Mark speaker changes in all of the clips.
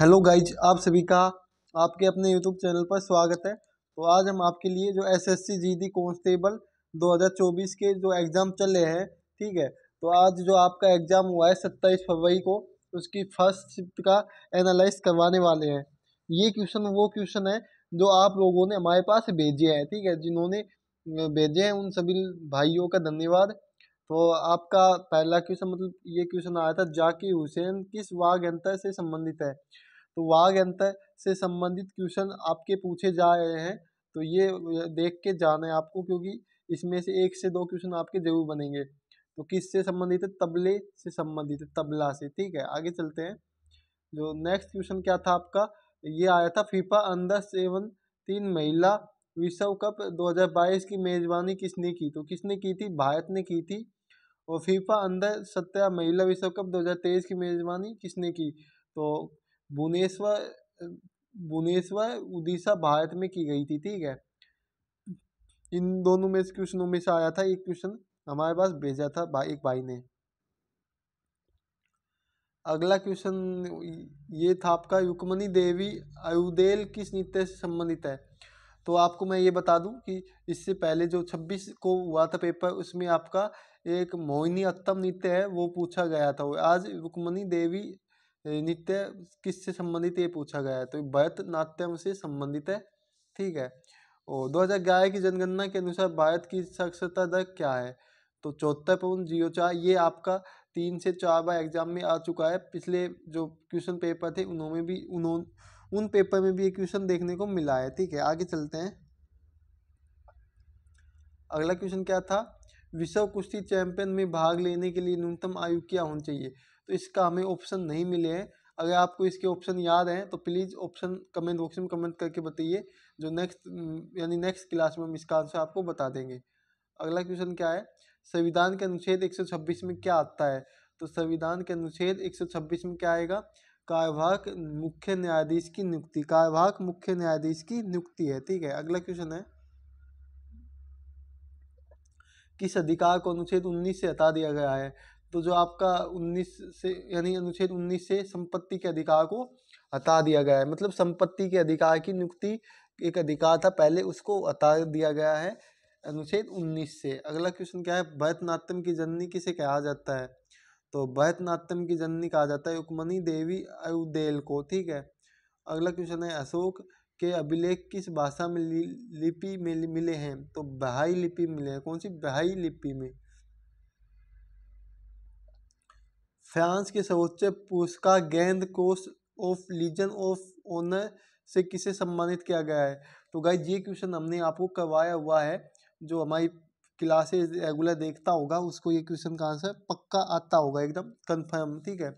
Speaker 1: hello guys आप सभी का आपके अपने यूट्यूब चैनल पर स्वागत है तो आज हम आपके लिए जो एसएससी जीडी कांस्टेबल 2024 के जो एग्ज़ाम चल रहे हैं ठीक है तो आज जो आपका एग्ज़ाम हुआ है सत्ताईस फरवरी को उसकी फर्स्ट शिफ्ट का एनालाइज करवाने वाले हैं ये क्वेश्चन वो क्वेश्चन है जो आप लोगों ने हमारे पास भेजे हैं ठीक है जिन्होंने भेजे हैं उन सभी भाइयों का धन्यवाद तो आपका पहला क्वेश्चन मतलब ये क्वेश्चन आया था जाकि हुसैन किस वाघ अंतर से संबंधित है तो वाघ अंतर से संबंधित क्वेश्चन आपके पूछे जा रहे हैं तो ये देख के जाना है आपको क्योंकि इसमें से एक से दो क्वेश्चन आपके जरूर बनेंगे तो किस से संबंधित है तबले से संबंधित है तबला से ठीक है आगे चलते हैं जो नेक्स्ट क्वेश्चन क्या था आपका ये आया था फीफा अंडर सेवन तीन महिला विश्व कप 2022 की मेज़बानी किसने की तो किसने की थी भारत ने की थी और फीफा अंदर सत्रह महिला विश्व कप 2023 की मेज़बानी किसने की तो भुवनेश्वर भुवनेश्वर उड़ीसा भारत में की गई थी ठीक है इन दोनों में से क्वेश्चनों में से आया था एक क्वेश्चन हमारे पास भेजा था भाई एक भाई ने अगला क्वेश्चन ये था आपका युक्मनी देवी आयुदेल किस नृत्य से संबंधित है तो आपको मैं ये बता दूं कि इससे पहले जो 26 को हुआ था पेपर उसमें आपका एक मोहिनी अत्तम नृत्य है वो पूछा गया था आज रुक्मणी देवी नृत्य किससे संबंधित ये पूछा गया है तो भरतनाट्यम से संबंधित है ठीक है और 2011 की जनगणना के अनुसार भारत की साक्षरता दर क्या है तो चौहत्तर पॉइंट जीरो चार ये आपका तीन से चार बार एग्जाम में आ चुका है पिछले जो क्वेश्चन पेपर थे उन्होंने भी उन्होंने उन पेपर में भी ये क्वेश्चन देखने को मिला है ठीक है आगे चलते हैं अगला क्वेश्चन क्या था विश्व कुश्ती चैंपियन में भाग लेने के लिए न्यूनतम आयु क्या होनी चाहिए तो इसका हमें ऑप्शन नहीं मिले हैं अगर आपको इसके ऑप्शन याद हैं तो प्लीज़ ऑप्शन कमेंट बॉक्स में कमेंट करके बताइए जो नेक्स्ट यानी नेक्स्ट क्लास में हम इसका आंसर आपको बता देंगे अगला क्वेश्चन क्या है संविधान के अनुच्छेद 126 में क्या आता है तो संविधान के अनुच्छेद 126 में क्या आएगा कार्यवाहक मुख्य न्यायाधीश की नियुक्ति कार्यवाहक मुख्य न्यायाधीश की नियुक्ति है ठीक है अगला क्वेश्चन है किस अधिकार को अनुच्छेद 19 से हटा दिया गया है तो जो आपका 19 से यानी अनुच्छेद 19 से संपत्ति के अधिकार को हटा दिया गया है मतलब संपत्ति के अधिकार की नियुक्ति एक अधिकार था पहले उसको हटा दिया गया है अनुच्छेद 19 से अगला क्वेश्चन क्या है भरतनाट्यम की जननी किसे कहा जाता है तो भरतनाट्यम की जननी कहा जाता है रुक्मणी देवी अयुदेल को ठीक है अगला क्वेश्चन है अशोक के अभिलेख किस भाषा में लिपि में मिले हैं तो बहाई लिपि मिले हैं कौन सी बहाई लिपि में फ्रांस के सर्वोच्च पुरस्कार grand cross of legion of honour से किसे सम्मानित किया गया है तो गाइज ये क्वेश्चन हमने आपको करवाया हुआ है जो हमारी क्लासेस रेगुलर देखता होगा उसको ये क्वेश्चन का आंसर पक्का आता होगा एकदम कंफर्म ठीक है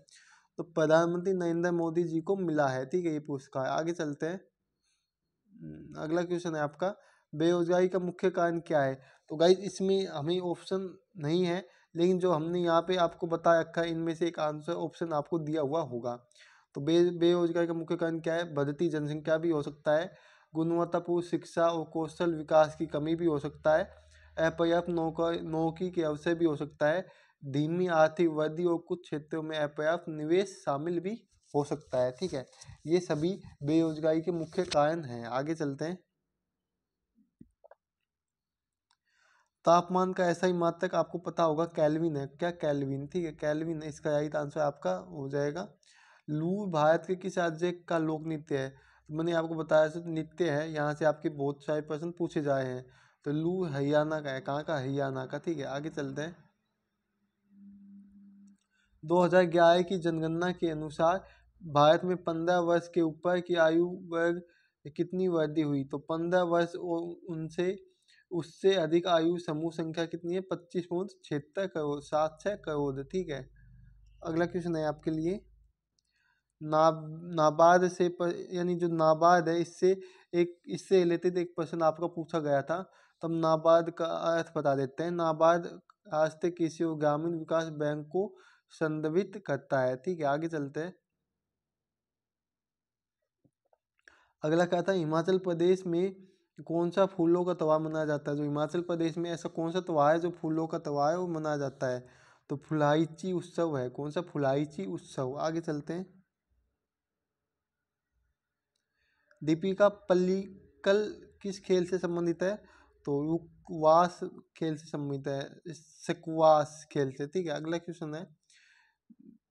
Speaker 1: तो प्रधानमंत्री नरेंद्र मोदी जी को मिला है ठीक है ये पुरस्कार आगे चलते हैं हम्म, अगला क्वेश्चन है आपका बेरोजगारी का मुख्य कारण क्या है तो गाइज इसमें हमें ऑप्शन नहीं है लेकिन जो हमने यहाँ पे आपको बता रखा है इनमें से एक आंसर ऑप्शन आपको दिया हुआ होगा तो बे बेरोजगारी का मुख्य कारण क्या है बढ़ती जनसंख्या भी हो सकता है गुणवत्तापूर्ण शिक्षा और कौशल विकास की कमी भी हो सकता है अपर्याप्त नौकर नौकरी के अवसर भी हो सकता है धीमी आर्थिक वृद्धि और कुछ क्षेत्रों में अपर्याप्त निवेश शामिल भी हो सकता है ठीक है ये सभी बेरोजगारी के मुख्य कारण हैं आगे चलते हैं तापमान का ऐसा ही मात्रक आपको पता होगा कैलविन है क्या कैलविन ठीक है कैलविन इसका राइट आंसर आपका हो जाएगा लू भारत के किस राज्य का लोक नृत्य है तो मैंने आपको बताया तो नृत्य है यहाँ से आपके बहुत सारे प्रश्न पूछे जाए हैं तो लू हरियाणा का है कहाँ का हरियाणा का ठीक है आगे चलते हैं 2011 की जनगणना के अनुसार भारत में पंद्रह वर्ष के ऊपर की आयु वर्ग कितनी वृद्धि हुई तो पंद्रह वर्ष और उनसे उससे अधिक आयु समूह संख्या कितनी है पच्चीस पॉइंट छिहत्तर करोड़ सात छः करोड़ ठीक है अगला क्वेश्चन है आपके लिए ना नाबाद से यानी जो नाबाद है इससे एक इससे रिलेटेड एक प्रश्न आपका पूछा गया था तब तो नाबाद का अर्थ बता देते हैं नाबाद रास्ते कृषि और ग्रामीण विकास बैंक को संदर्भित करता है ठीक है आगे चलते हैं अगला कहता था हिमाचल प्रदेश में कौन सा फूलों का त्यौहार मनाया जाता है जो तो हिमाचल प्रदेश में ऐसा कौन सा त्यौहार है जो फूलों का त्यौहार है वो मनाया जाता है तो फुलाइची उत्सव है कौन सा फुलाइची उत्सव आगे चलते हैं दीपिका पल्लीकल किस खेल से संबंधित है तो युकवास खेल से संबंधित है सकवास खेल से ठीक है अगला क्वेश्चन है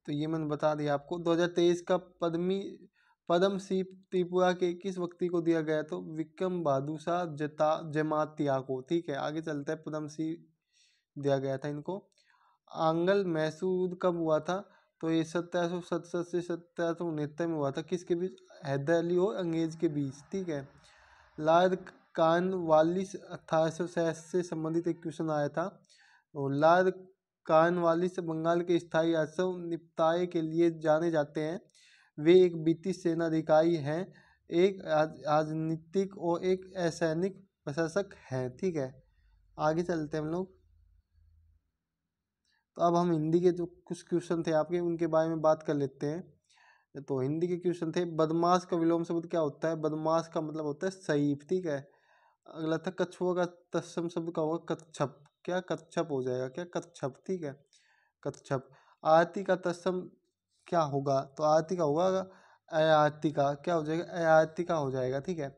Speaker 1: तो ये मैंने बता दिया आपको 2023 का पद्मी पदम सी त्रिपुरा के किस व्यक्ति को दिया गया तो विक्रम बादुशाह जता जमातिया को ठीक है आगे चलते हैं पदम सी दिया गया था इनको आंगल मैसूर कब हुआ था तो ये सत्रह सौ सतसठ से सत्रह सौ उनहत्तर में हुआ था किसके बीच हैदर अली और अंग्रेज के बीच ठीक है लार्ड कान वालिस अठारह सौ से संबंधित एक क्वेश्चन आया था और तो लार्ड कान वालिस बंगाल के स्थायी आश्रम निपटाए के लिए जाने जाते हैं वे एक वित्तीय अधिकारी हैं एक राजनीतिक और एक असैनिक प्रशासक हैं ठीक है आगे चलते हैं हम लोग तो अब हम हिंदी के जो कुछ क्वेश्चन थे आपके उनके बारे में बात कर लेते हैं तो हिंदी के क्वेश्चन थे बदमाश का विलोम शब्द क्या होता है बदमाश का मतलब होता है सईफ ठीक है अगला था कछुआ का तस्म शब्द का होगा कच्छप क्या कच्छप हो जाएगा क्या कच्छप ठीक है कच्छप आरती का तस्म क्या होगा तो आयाती का होगा अयाती का क्या हो जाएगा अयाती का हो जाएगा ठीक है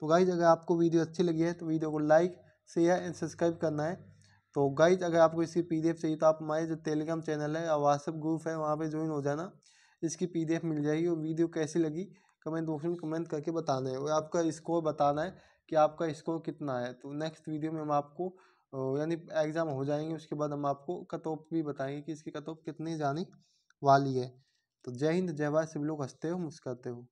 Speaker 1: तो गाइज अगर आपको वीडियो अच्छी लगी है तो वीडियो को लाइक शेयर एंड सब्सक्राइब करना है तो गाइज अगर आपको इसकी पी चाहिए तो आप हमारे जो टेलीग्राम चैनल है और व्हाट्सअप ग्रुप है वहाँ पर ज्वाइन हो जाना इसकी पी मिल जाएगी और वीडियो कैसी लगी कमेंट बॉक्स में कमेंट करके बताना है और आपका स्कोर बताना है कि आपका स्कोर कितना है तो नेक्स्ट वीडियो में हम आपको यानी एग्ज़ाम हो जाएंगे उसके बाद हम आपको कट ऑफ भी बताएंगे कि इसकी कट ऑफ कितनी जानी वाली है तो जय हिंद जय भारत सभी लोग हंसते हो मुस्कते हो